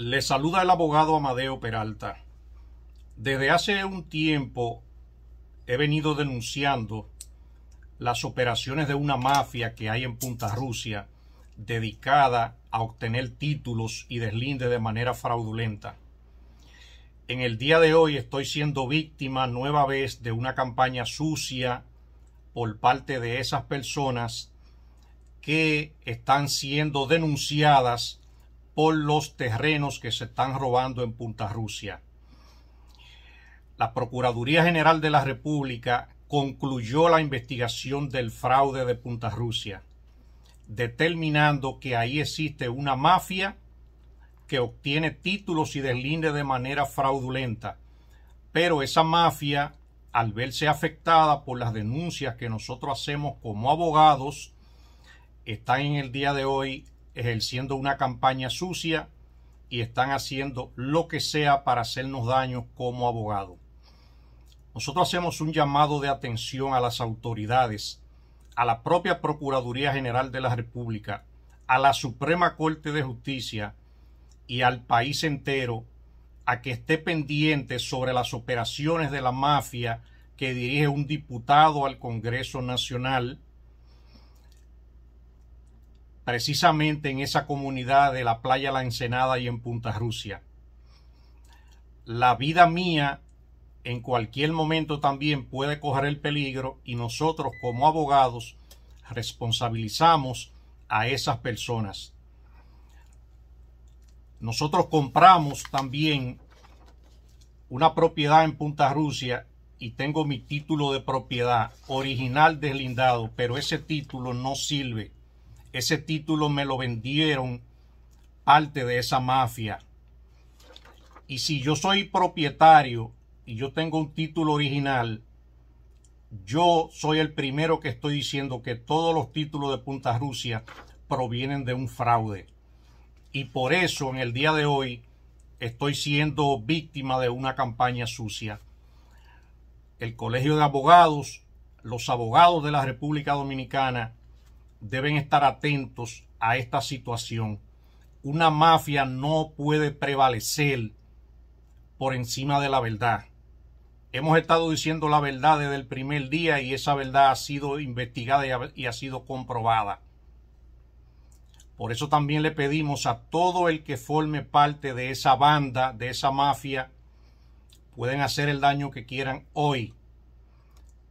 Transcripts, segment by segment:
Le saluda el abogado Amadeo Peralta. Desde hace un tiempo he venido denunciando las operaciones de una mafia que hay en Punta Rusia dedicada a obtener títulos y deslinde de manera fraudulenta. En el día de hoy estoy siendo víctima nueva vez de una campaña sucia por parte de esas personas que están siendo denunciadas por los terrenos que se están robando en Punta Rusia. La Procuraduría General de la República concluyó la investigación del fraude de Punta Rusia, determinando que ahí existe una mafia que obtiene títulos y deslinde de manera fraudulenta. Pero esa mafia, al verse afectada por las denuncias que nosotros hacemos como abogados, está en el día de hoy ejerciendo una campaña sucia y están haciendo lo que sea para hacernos daño como abogado. Nosotros hacemos un llamado de atención a las autoridades, a la propia Procuraduría General de la República, a la Suprema Corte de Justicia y al país entero a que esté pendiente sobre las operaciones de la mafia que dirige un diputado al Congreso Nacional, precisamente en esa comunidad de la playa La Ensenada y en Punta Rusia. La vida mía en cualquier momento también puede coger el peligro y nosotros como abogados responsabilizamos a esas personas. Nosotros compramos también una propiedad en Punta Rusia y tengo mi título de propiedad original deslindado, pero ese título no sirve ese título me lo vendieron parte de esa mafia. Y si yo soy propietario y yo tengo un título original, yo soy el primero que estoy diciendo que todos los títulos de Punta Rusia provienen de un fraude. Y por eso en el día de hoy estoy siendo víctima de una campaña sucia. El Colegio de Abogados, los abogados de la República Dominicana, deben estar atentos a esta situación. Una mafia no puede prevalecer por encima de la verdad. Hemos estado diciendo la verdad desde el primer día y esa verdad ha sido investigada y ha, sido comprobada. Por eso también le pedimos a todo el que forme parte de esa banda, de esa mafia, pueden hacer el daño que quieran hoy,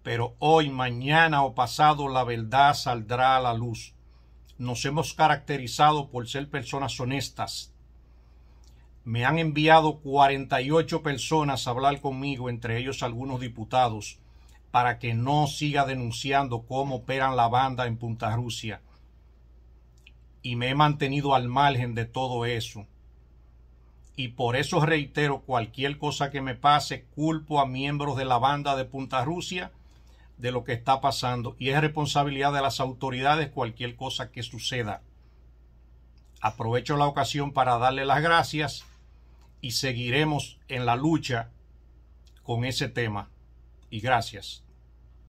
pero hoy, mañana o pasado la verdad saldrá a la luz. Nos hemos caracterizado por ser personas honestas. Me han enviado 48 personas a hablar conmigo, entre ellos algunos diputados, para que no siga denunciando cómo operan la banda en Punta Rusia. Y me he mantenido al margen de todo eso y por eso reitero cualquier cosa que me pase, culpo a miembros de la banda de Punta Rusia de lo que está pasando y es responsabilidad de las autoridades cualquier cosa que suceda. Aprovecho la ocasión para darle las gracias y seguiremos en la lucha con ese tema. Y gracias.